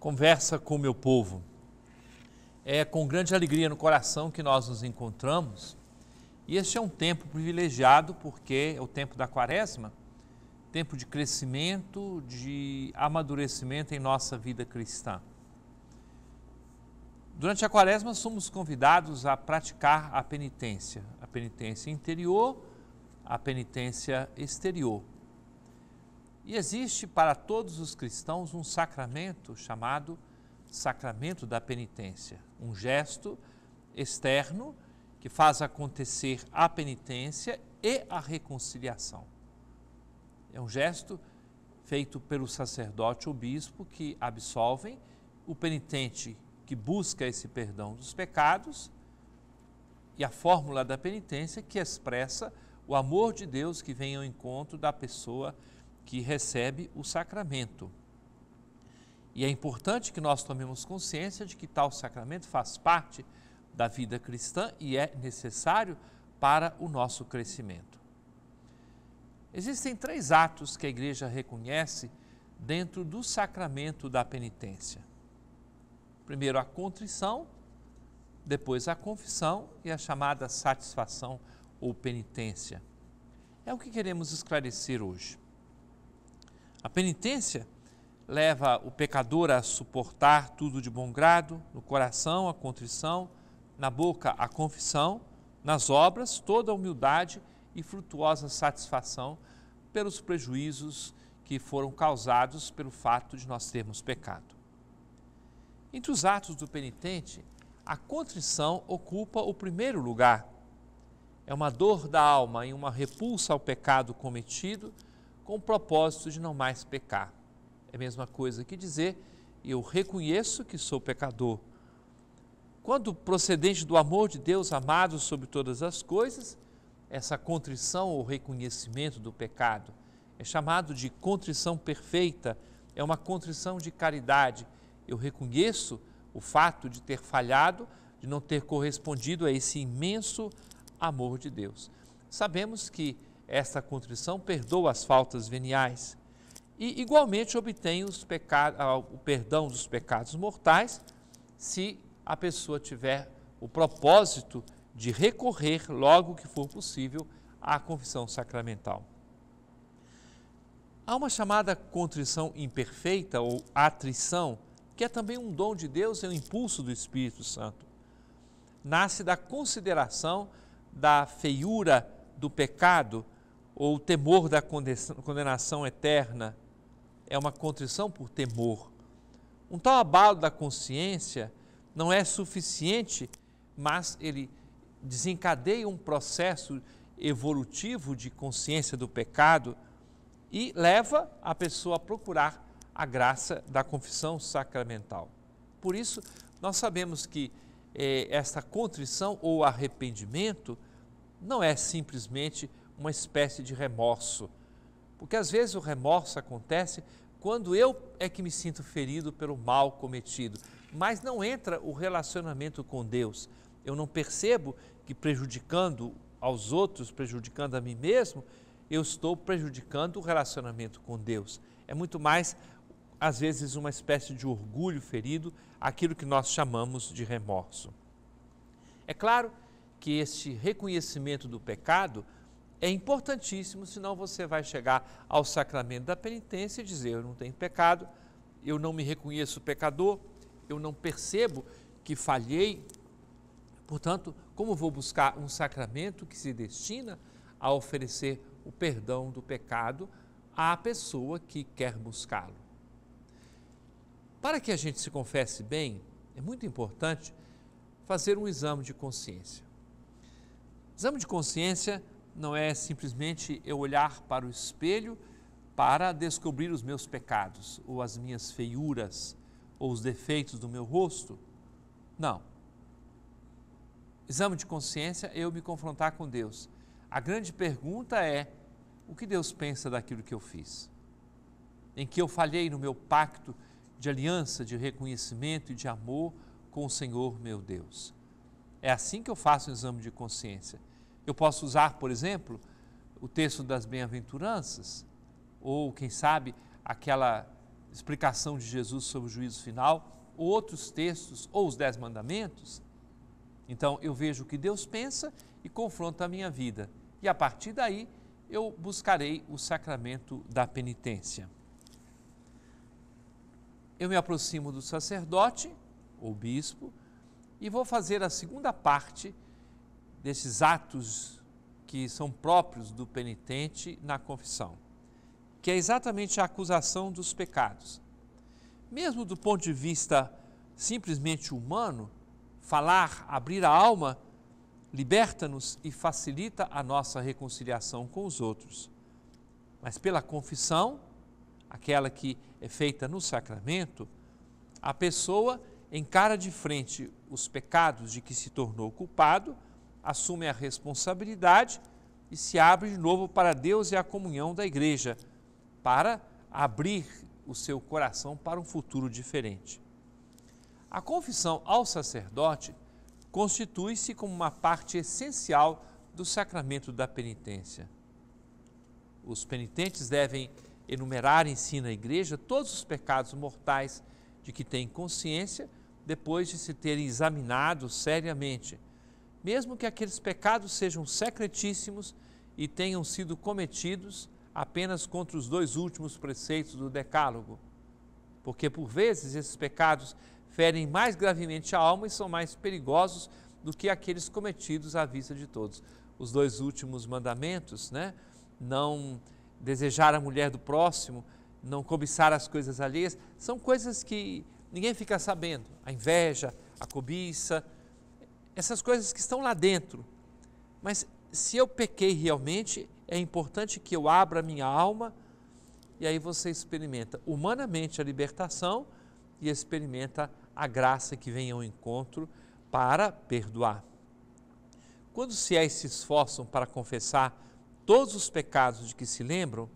conversa com o meu povo. É com grande alegria no coração que nós nos encontramos. E este é um tempo privilegiado porque é o tempo da quaresma, tempo de crescimento, de amadurecimento em nossa vida cristã. Durante a quaresma somos convidados a praticar a penitência, a penitência interior, a penitência exterior. E existe para todos os cristãos um sacramento chamado sacramento da penitência, um gesto externo que faz acontecer a penitência e a reconciliação. É um gesto feito pelo sacerdote ou bispo que absolvem o penitente que busca esse perdão dos pecados e a fórmula da penitência que expressa o amor de Deus que vem ao encontro da pessoa que que recebe o sacramento. E é importante que nós tomemos consciência de que tal sacramento faz parte da vida cristã e é necessário para o nosso crescimento. Existem três atos que a igreja reconhece dentro do sacramento da penitência: primeiro, a contrição, depois, a confissão e a chamada satisfação ou penitência. É o que queremos esclarecer hoje. A penitência leva o pecador a suportar tudo de bom grado, no coração a contrição, na boca a confissão, nas obras toda a humildade e frutuosa satisfação pelos prejuízos que foram causados pelo fato de nós termos pecado. Entre os atos do penitente, a contrição ocupa o primeiro lugar. É uma dor da alma e uma repulsa ao pecado cometido com o propósito de não mais pecar. É a mesma coisa que dizer, eu reconheço que sou pecador. Quando procedente do amor de Deus, amado sobre todas as coisas, essa contrição ou reconhecimento do pecado é chamado de contrição perfeita, é uma contrição de caridade. Eu reconheço o fato de ter falhado, de não ter correspondido a esse imenso amor de Deus. Sabemos que esta contrição perdoa as faltas veniais e, igualmente, obtém ah, o perdão dos pecados mortais se a pessoa tiver o propósito de recorrer, logo que for possível, à confissão sacramental. Há uma chamada contrição imperfeita ou atrição, que é também um dom de Deus e é um impulso do Espírito Santo. Nasce da consideração da feiura do pecado ou o temor da condenação eterna é uma contrição por temor. Um tal abalo da consciência não é suficiente, mas ele desencadeia um processo evolutivo de consciência do pecado e leva a pessoa a procurar a graça da confissão sacramental. Por isso, nós sabemos que eh, esta contrição ou arrependimento não é simplesmente uma espécie de remorso. Porque às vezes o remorso acontece quando eu é que me sinto ferido pelo mal cometido, mas não entra o relacionamento com Deus. Eu não percebo que prejudicando aos outros, prejudicando a mim mesmo, eu estou prejudicando o relacionamento com Deus. É muito mais, às vezes, uma espécie de orgulho ferido, aquilo que nós chamamos de remorso. É claro que este reconhecimento do pecado é importantíssimo, senão você vai chegar ao sacramento da penitência e dizer: Eu não tenho pecado, eu não me reconheço pecador, eu não percebo que falhei. Portanto, como vou buscar um sacramento que se destina a oferecer o perdão do pecado à pessoa que quer buscá-lo? Para que a gente se confesse bem, é muito importante fazer um exame de consciência. Exame de consciência não é simplesmente eu olhar para o espelho para descobrir os meus pecados ou as minhas feiuras ou os defeitos do meu rosto. Não. Exame de consciência é eu me confrontar com Deus. A grande pergunta é: o que Deus pensa daquilo que eu fiz? Em que eu falhei no meu pacto de aliança, de reconhecimento e de amor com o Senhor meu Deus. É assim que eu faço o exame de consciência. Eu posso usar, por exemplo, o texto das bem-aventuranças, ou quem sabe aquela explicação de Jesus sobre o juízo final, ou outros textos, ou os dez mandamentos. Então eu vejo o que Deus pensa e confronto a minha vida. E a partir daí eu buscarei o sacramento da penitência. Eu me aproximo do sacerdote, ou bispo, e vou fazer a segunda parte desses atos que são próprios do penitente na confissão, que é exatamente a acusação dos pecados. Mesmo do ponto de vista simplesmente humano, falar, abrir a alma, liberta-nos e facilita a nossa reconciliação com os outros. Mas pela confissão, aquela que é feita no sacramento, a pessoa encara de frente os pecados de que se tornou culpado assume a responsabilidade e se abre de novo para Deus e a comunhão da igreja, para abrir o seu coração para um futuro diferente. A confissão ao sacerdote constitui-se como uma parte essencial do sacramento da penitência. Os penitentes devem enumerar, em si na igreja, todos os pecados mortais de que têm consciência depois de se terem examinado seriamente mesmo que aqueles pecados sejam secretíssimos e tenham sido cometidos apenas contra os dois últimos preceitos do Decálogo, porque por vezes esses pecados ferem mais gravemente a alma e são mais perigosos do que aqueles cometidos à vista de todos. Os dois últimos mandamentos, né? Não desejar a mulher do próximo, não cobiçar as coisas alheias, são coisas que ninguém fica sabendo. A inveja, a cobiça, essas coisas que estão lá dentro. Mas se eu pequei realmente, é importante que eu abra minha alma e aí você experimenta humanamente a libertação e experimenta a graça que vem ao encontro para perdoar. Quando os fiéis se esforçam para confessar todos os pecados de que se lembram,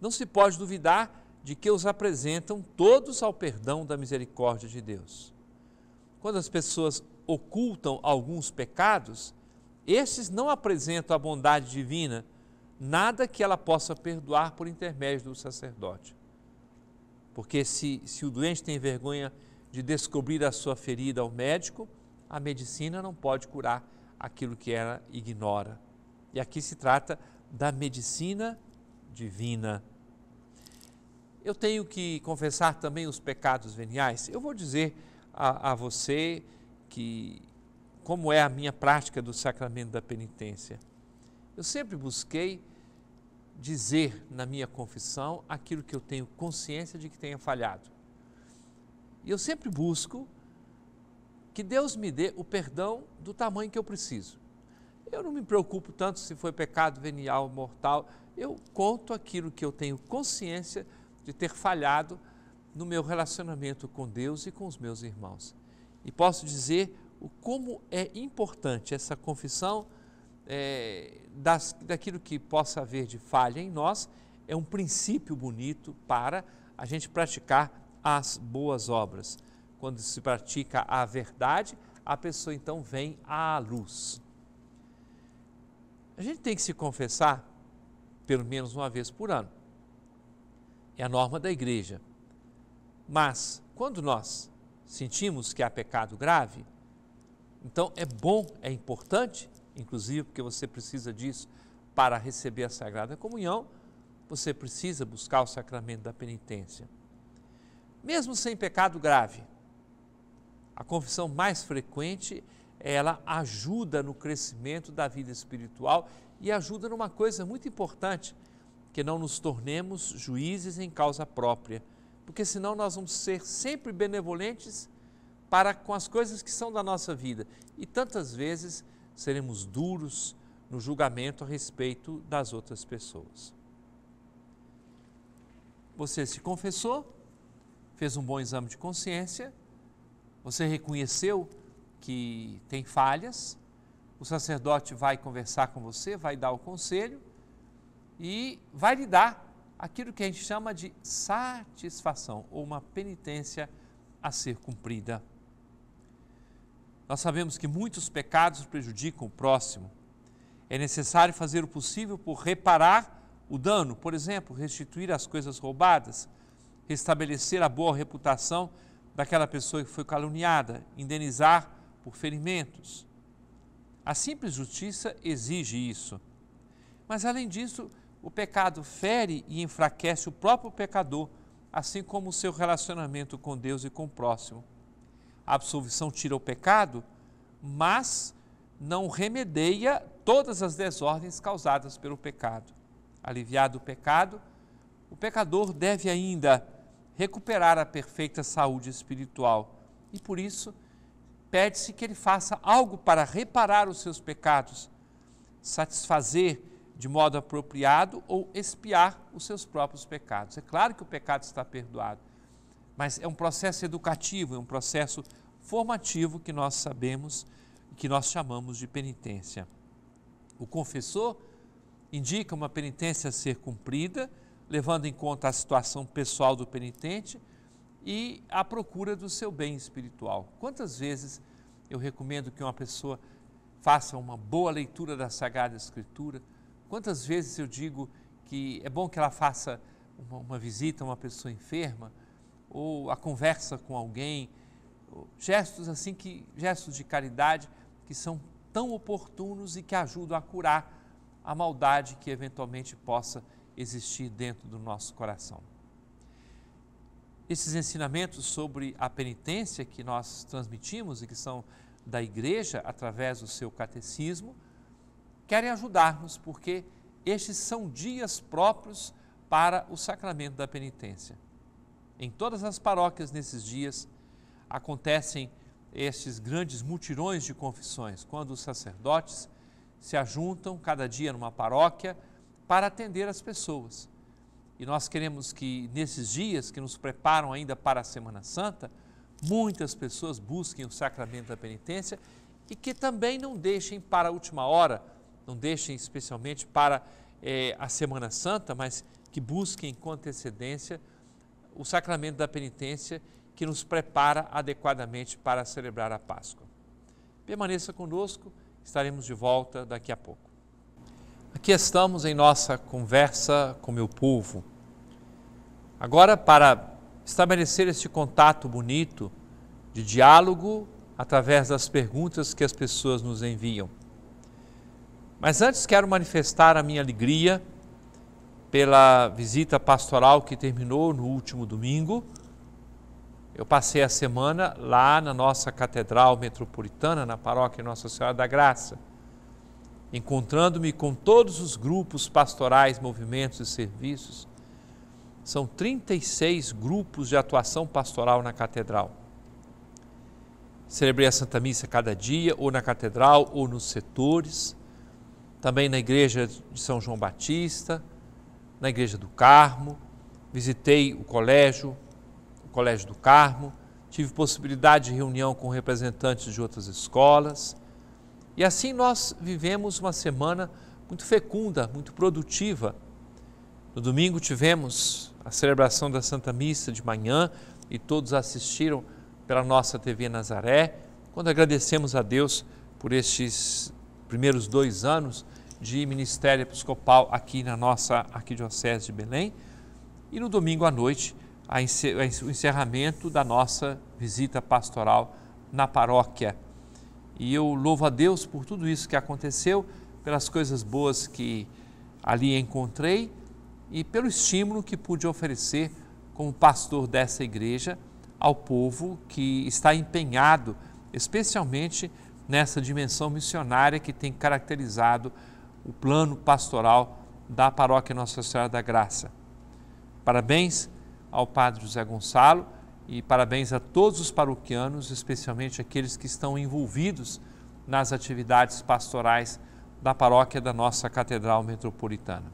não se pode duvidar de que os apresentam todos ao perdão da misericórdia de Deus. Quando as pessoas ocultam alguns pecados, esses não apresentam a bondade divina, nada que ela possa perdoar por intermédio do sacerdote. Porque se, se o doente tem vergonha de descobrir a sua ferida ao médico, a medicina não pode curar aquilo que ela ignora. E aqui se trata da medicina divina. Eu tenho que confessar também os pecados veniais. Eu vou dizer a, a você que como é a minha prática do sacramento da penitência. Eu sempre busquei dizer na minha confissão aquilo que eu tenho consciência de que tenha falhado. E eu sempre busco que Deus me dê o perdão do tamanho que eu preciso. Eu não me preocupo tanto se foi pecado venial ou mortal, eu conto aquilo que eu tenho consciência de ter falhado no meu relacionamento com Deus e com os meus irmãos. E posso dizer o como é importante essa confissão é, das, daquilo que possa haver de falha em nós, é um princípio bonito para a gente praticar as boas obras. Quando se pratica a verdade, a pessoa então vem à luz. A gente tem que se confessar pelo menos uma vez por ano. É a norma da igreja. Mas quando nós sentimos que há pecado grave, então é bom, é importante, inclusive porque você precisa disso para receber a Sagrada Comunhão, você precisa buscar o sacramento da penitência. Mesmo sem pecado grave, a confissão mais frequente, ela ajuda no crescimento da vida espiritual e ajuda numa coisa muito importante, que não nos tornemos juízes em causa própria, porque senão nós vamos ser sempre benevolentes para com as coisas que são da nossa vida e tantas vezes seremos duros no julgamento a respeito das outras pessoas. Você se confessou, fez um bom exame de consciência, você reconheceu que tem falhas, o sacerdote vai conversar com você, vai dar o conselho e vai lhe dar aquilo que a gente chama de satisfação ou uma penitência a ser cumprida. Nós sabemos que muitos pecados prejudicam o próximo. É necessário fazer o possível por reparar o dano, por exemplo, restituir as coisas roubadas, restabelecer a boa reputação daquela pessoa que foi caluniada, indenizar por ferimentos. A simples justiça exige isso. Mas, além disso, o pecado fere e enfraquece o próprio pecador, assim como o seu relacionamento com Deus e com o próximo. A absolvição tira o pecado, mas não remedeia todas as desordens causadas pelo pecado. Aliviado o pecado, o pecador deve ainda recuperar a perfeita saúde espiritual e por isso pede-se que ele faça algo para reparar os seus pecados, satisfazer de modo apropriado ou expiar os seus próprios pecados. É claro que o pecado está perdoado, mas é um processo educativo, é um processo formativo que nós sabemos, que nós chamamos de penitência. O confessor indica uma penitência a ser cumprida, levando em conta a situação pessoal do penitente e a procura do seu bem espiritual. Quantas vezes eu recomendo que uma pessoa faça uma boa leitura da Sagrada Escritura, Quantas vezes eu digo que é bom que ela faça uma, uma visita a uma pessoa enferma, ou a conversa com alguém, gestos assim que gestos de caridade que são tão oportunos e que ajudam a curar a maldade que eventualmente possa existir dentro do nosso coração. Esses ensinamentos sobre a penitência que nós transmitimos e que são da igreja através do seu catecismo querem ajudar-nos, porque estes são dias próprios para o sacramento da penitência. Em todas as paróquias nesses dias acontecem estes grandes mutirões de confissões, quando os sacerdotes se ajuntam cada dia numa paróquia para atender as pessoas. E nós queremos que nesses dias que nos preparam ainda para a Semana Santa, muitas pessoas busquem o sacramento da penitência e que também não deixem para a última hora não deixem especialmente para é, a Semana Santa, mas que busquem com antecedência o sacramento da penitência que nos prepara adequadamente para celebrar a Páscoa. Permaneça conosco, estaremos de volta daqui a pouco. Aqui estamos em nossa conversa com meu povo. Agora, para estabelecer este contato bonito de diálogo através das perguntas que as pessoas nos enviam. Mas antes quero manifestar a minha alegria pela visita pastoral que terminou no último domingo. Eu passei a semana lá na nossa Catedral Metropolitana, na paróquia Nossa Senhora da Graça, encontrando-me com todos os grupos pastorais, movimentos e serviços. São 36 grupos de atuação pastoral na Catedral. Celebrei a Santa Missa cada dia, ou na Catedral, ou nos setores também na igreja de São João Batista, na igreja do Carmo, visitei o colégio, o colégio do Carmo, tive possibilidade de reunião com representantes de outras escolas. E assim nós vivemos uma semana muito fecunda, muito produtiva. No domingo tivemos a celebração da Santa Missa de manhã e todos assistiram pela nossa TV Nazaré, quando agradecemos a Deus por estes primeiros dois anos de ministério episcopal aqui na nossa arquidiocese de Belém. E no domingo à noite, o encerramento da nossa visita pastoral na paróquia. E eu louvo a Deus por tudo isso que aconteceu, pelas coisas boas que ali encontrei e pelo estímulo que pude oferecer como pastor dessa igreja ao povo que está empenhado, especialmente nessa dimensão missionária que tem caracterizado o plano pastoral da paróquia Nossa Senhora da Graça. Parabéns ao Padre José Gonçalo e parabéns a todos os paroquianos, especialmente aqueles que estão envolvidos nas atividades pastorais da paróquia da nossa Catedral Metropolitana.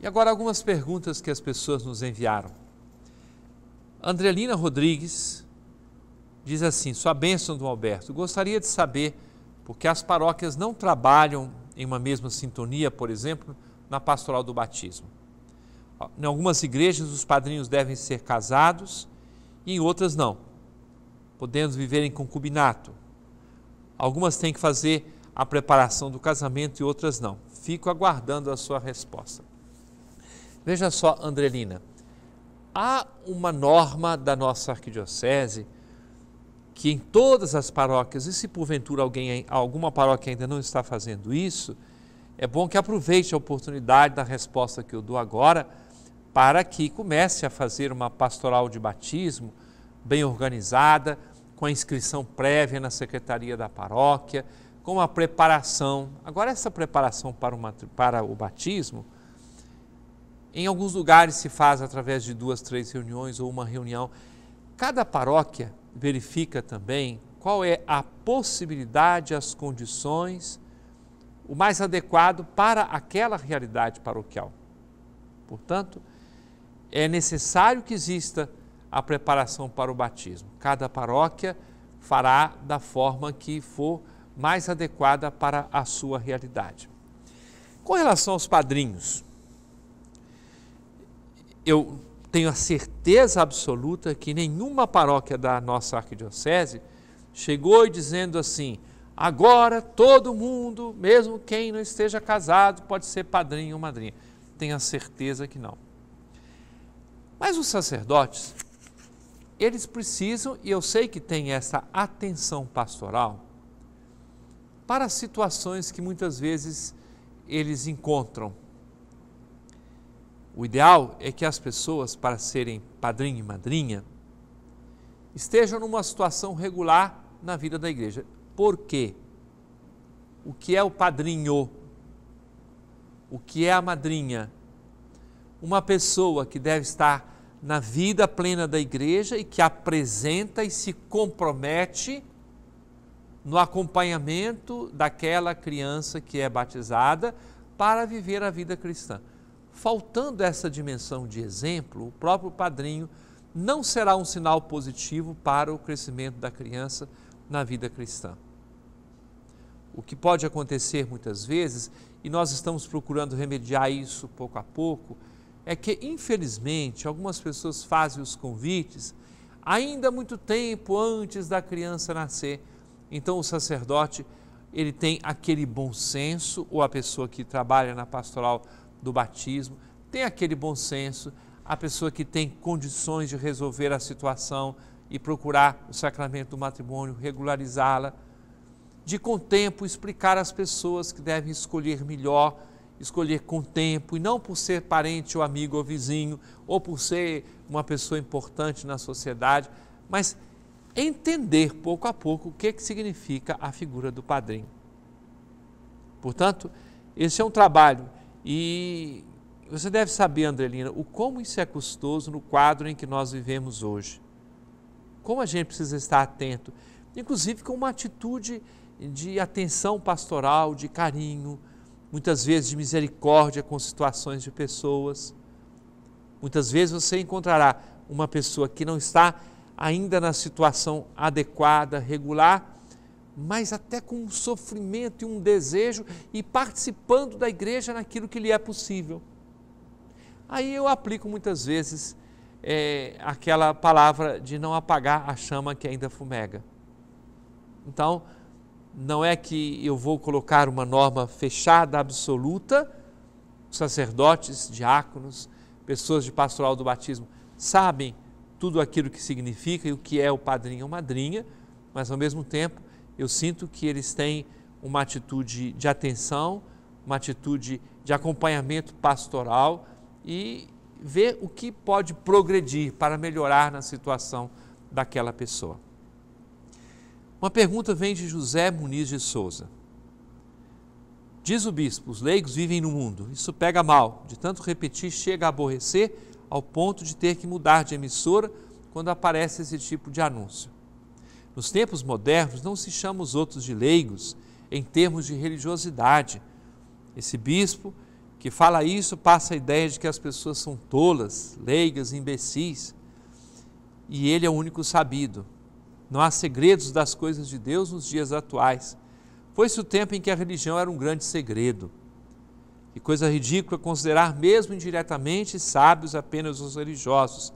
E agora algumas perguntas que as pessoas nos enviaram. Andrelina Rodrigues diz assim: Sua bênção, Dom Alberto, gostaria de saber porque as paróquias não trabalham em uma mesma sintonia, por exemplo, na pastoral do batismo. Em algumas igrejas, os padrinhos devem ser casados e em outras não, podendo viver em concubinato. Algumas têm que fazer a preparação do casamento e outras não. Fico aguardando a sua resposta. Veja só, Andrelina, há uma norma da nossa arquidiocese que em todas as paróquias, e se porventura alguém, alguma paróquia ainda não está fazendo isso, é bom que aproveite a oportunidade da resposta que eu dou agora para que comece a fazer uma pastoral de batismo bem organizada, com a inscrição prévia na secretaria da paróquia, com a preparação. Agora, essa preparação para, uma, para o batismo, em alguns lugares se faz através de duas, três reuniões ou uma reunião. Cada paróquia verifica também qual é a possibilidade, as condições, o mais adequado para aquela realidade paroquial. Portanto, é necessário que exista a preparação para o batismo. Cada paróquia fará da forma que for mais adequada para a sua realidade. Com relação aos padrinhos, eu tenho a certeza absoluta que nenhuma paróquia da nossa arquidiocese chegou dizendo assim: agora todo mundo, mesmo quem não esteja casado, pode ser padrinho ou madrinha. Tenho a certeza que não. Mas os sacerdotes, eles precisam, e eu sei que tem essa atenção pastoral, para situações que muitas vezes eles encontram o ideal é que as pessoas, para serem padrinho e madrinha, estejam numa situação regular na vida da igreja. Por quê? O que é o padrinho? O que é a madrinha? Uma pessoa que deve estar na vida plena da igreja e que apresenta e se compromete no acompanhamento daquela criança que é batizada para viver a vida cristã faltando essa dimensão de exemplo, o próprio padrinho não será um sinal positivo para o crescimento da criança na vida cristã. O que pode acontecer muitas vezes, e nós estamos procurando remediar isso pouco a pouco, é que, infelizmente, algumas pessoas fazem os convites ainda muito tempo antes da criança nascer. Então, o sacerdote ele tem aquele bom senso, ou a pessoa que trabalha na pastoral do batismo, tem aquele bom senso, a pessoa que tem condições de resolver a situação e procurar o sacramento do matrimônio, regularizá-la, de com tempo explicar às pessoas que devem escolher melhor, escolher com tempo e não por ser parente ou amigo ou vizinho ou por ser uma pessoa importante na sociedade, mas entender pouco a pouco o que, que significa a figura do padrinho. Portanto, esse é um trabalho e você deve saber, Andrelina, o como isso é custoso no quadro em que nós vivemos hoje. Como a gente precisa estar atento, inclusive com uma atitude de atenção pastoral, de carinho, muitas vezes de misericórdia com situações de pessoas. Muitas vezes você encontrará uma pessoa que não está ainda na situação adequada, regular, mas até com um sofrimento e um desejo e participando da igreja naquilo que lhe é possível. Aí eu aplico muitas vezes é, aquela palavra de não apagar a chama que ainda fumega. Então, não é que eu vou colocar uma norma fechada, absoluta, sacerdotes, diáconos, pessoas de pastoral do batismo sabem tudo aquilo que significa e o que é o padrinho ou madrinha, mas ao mesmo tempo eu sinto que eles têm uma atitude de atenção, uma atitude de acompanhamento pastoral e ver o que pode progredir para melhorar na situação daquela pessoa. Uma pergunta vem de José Muniz de Souza. Diz o bispo: os leigos vivem no mundo. Isso pega mal. De tanto repetir, chega a aborrecer ao ponto de ter que mudar de emissora quando aparece esse tipo de anúncio. Nos tempos modernos, não se chama os outros de leigos em termos de religiosidade. Esse bispo que fala isso passa a ideia de que as pessoas são tolas, leigas, imbecis, e ele é o único sabido. Não há segredos das coisas de Deus nos dias atuais. Foi-se o tempo em que a religião era um grande segredo. E coisa ridícula considerar mesmo indiretamente sábios apenas os religiosos.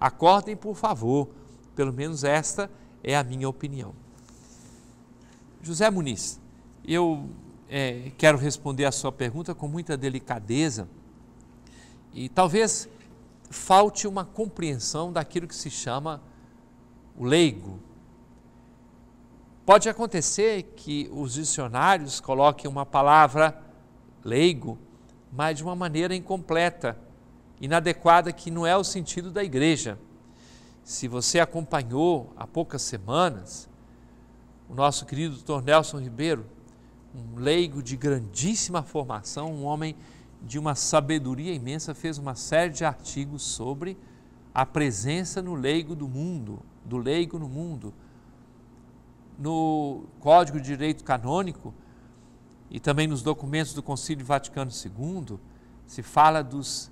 Acordem, por favor, pelo menos esta é a minha opinião. José Muniz, eu é, quero responder a sua pergunta com muita delicadeza e talvez falte uma compreensão daquilo que se chama o leigo. Pode acontecer que os dicionários coloquem uma palavra leigo, mas de uma maneira incompleta, inadequada, que não é o sentido da igreja se você acompanhou há poucas semanas o nosso querido Dr. Nelson Ribeiro, um leigo de grandíssima formação, um homem de uma sabedoria imensa, fez uma série de artigos sobre a presença no leigo do mundo, do leigo no mundo. No Código de Direito Canônico e também nos documentos do Concílio Vaticano II, se fala dos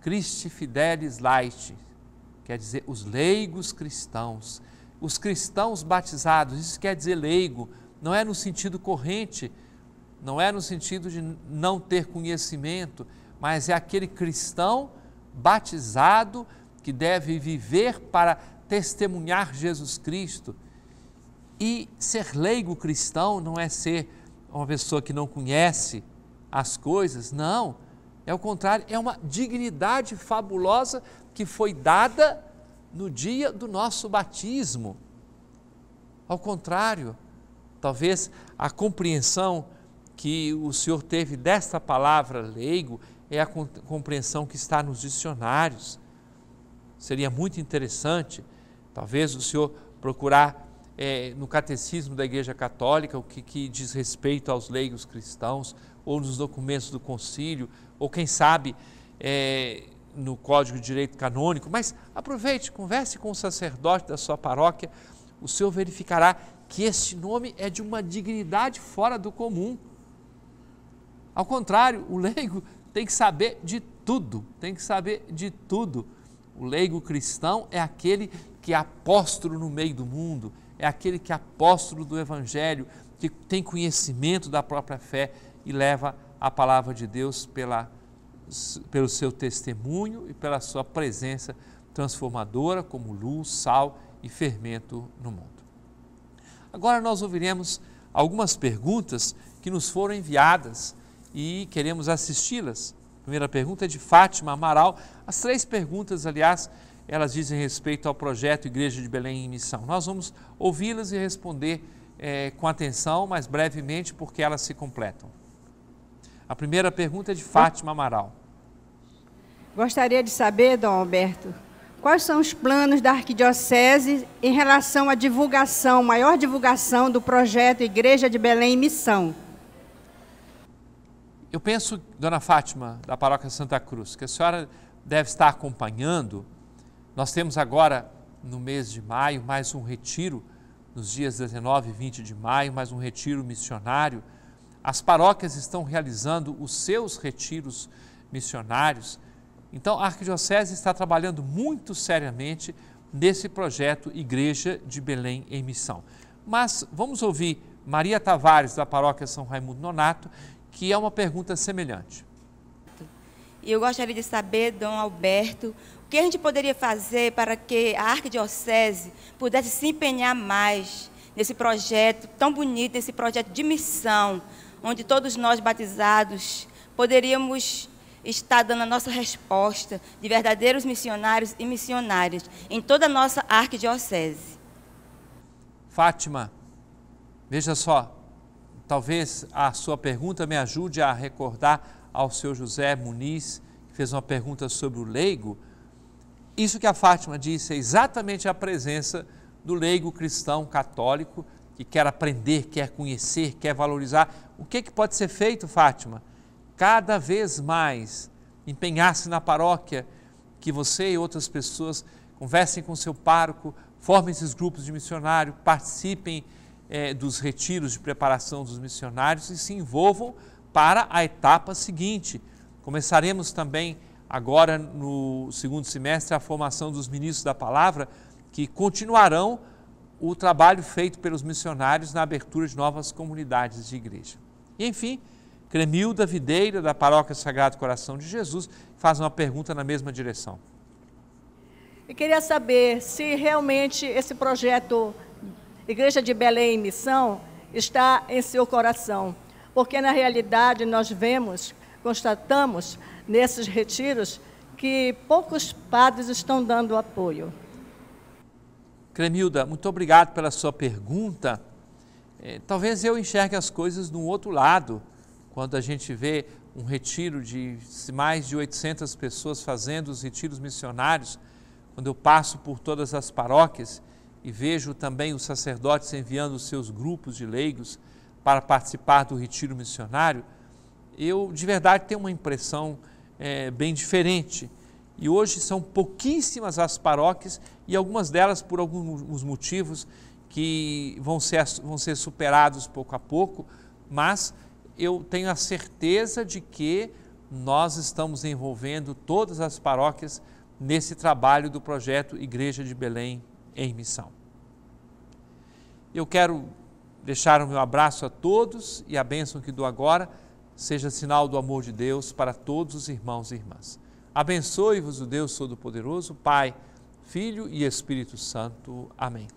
Christi Fidelis Light, quer dizer os leigos cristãos. Os cristãos batizados, isso quer dizer leigo, não é no sentido corrente, não é no sentido de não ter conhecimento, mas é aquele cristão batizado que deve viver para testemunhar Jesus Cristo. E ser leigo cristão não é ser uma pessoa que não conhece as coisas, não é o contrário, é uma dignidade fabulosa que foi dada no dia do nosso batismo. Ao contrário, talvez a compreensão que o Senhor teve desta palavra leigo é a compreensão que está nos dicionários. Seria muito interessante, talvez, o Senhor procurar é, no catecismo da Igreja Católica o que, que diz respeito aos leigos cristãos, ou nos documentos do concílio, ou quem sabe é, no Código de Direito Canônico, mas aproveite, converse com o sacerdote da sua paróquia, o senhor verificará que este nome é de uma dignidade fora do comum. Ao contrário, o leigo tem que saber de tudo, tem que saber de tudo. O leigo cristão é aquele que é apóstolo no meio do mundo, é aquele que é apóstolo do Evangelho, que tem conhecimento da própria fé e leva a palavra de Deus pela, pelo seu testemunho e pela sua presença transformadora como luz, sal e fermento no mundo. Agora nós ouviremos algumas perguntas que nos foram enviadas e queremos assisti-las. Primeira pergunta é de Fátima Amaral. As três perguntas, aliás, elas dizem respeito ao projeto Igreja de Belém em Missão. Nós vamos ouvi-las e responder é, com atenção, mas brevemente, porque elas se completam. A primeira pergunta é de Fátima Amaral. Gostaria de saber, Dom Alberto, quais são os planos da Arquidiocese em relação à divulgação, maior divulgação do projeto Igreja de Belém Missão? Eu penso, Dona Fátima, da Paróquia Santa Cruz, que a senhora deve estar acompanhando. Nós temos agora, no mês de maio, mais um retiro, nos dias 19 e 20 de maio, mais um retiro missionário as paróquias estão realizando os seus retiros missionários. Então, a Arquidiocese está trabalhando muito seriamente nesse projeto Igreja de Belém em Missão. Mas vamos ouvir Maria Tavares, da paróquia São Raimundo Nonato, que é uma pergunta semelhante. E eu gostaria de saber, Dom Alberto, o que a gente poderia fazer para que a Arquidiocese pudesse se empenhar mais nesse projeto tão bonito, nesse projeto de missão, onde todos nós batizados poderíamos estar dando a nossa resposta de verdadeiros missionários e missionárias em toda a nossa arquidiocese. Fátima, veja só, talvez a sua pergunta me ajude a recordar ao seu José Muniz, que fez uma pergunta sobre o leigo. Isso que a Fátima disse é exatamente a presença do leigo cristão católico que quer aprender, quer conhecer, quer valorizar, o que, que pode ser feito, Fátima? Cada vez mais empenhar-se na paróquia, que você e outras pessoas conversem com seu pároco, formem esses grupos de missionário, participem é, dos retiros de preparação dos missionários e se envolvam para a etapa seguinte. Começaremos também agora no segundo semestre a formação dos ministros da palavra que continuarão o trabalho feito pelos missionários na abertura de novas comunidades de igreja. E enfim, Cremilda Videira, da Paróquia Sagrado Coração de Jesus, faz uma pergunta na mesma direção. Eu queria saber se realmente esse projeto Igreja de Belém em Missão está em seu coração, porque na realidade nós vemos, constatamos nesses retiros que poucos padres estão dando apoio. Cremilda, muito obrigado pela sua pergunta. É, talvez eu enxergue as coisas um outro lado, quando a gente vê um retiro de mais de 800 pessoas fazendo os retiros missionários, quando eu passo por todas as paróquias e vejo também os sacerdotes enviando os seus grupos de leigos para participar do retiro missionário, eu de verdade tenho uma impressão é, bem diferente. E hoje são pouquíssimas as paróquias e algumas delas por alguns motivos que vão ser, vão ser superados pouco a pouco, mas eu tenho a certeza de que nós estamos envolvendo todas as paróquias nesse trabalho do projeto Igreja de Belém em Missão. Eu quero deixar o meu abraço a todos e a bênção que dou agora seja sinal do amor de Deus para todos os irmãos e irmãs. Abençoe-vos o Deus Todo-Poderoso, Pai Filho e Espírito Santo. Amém.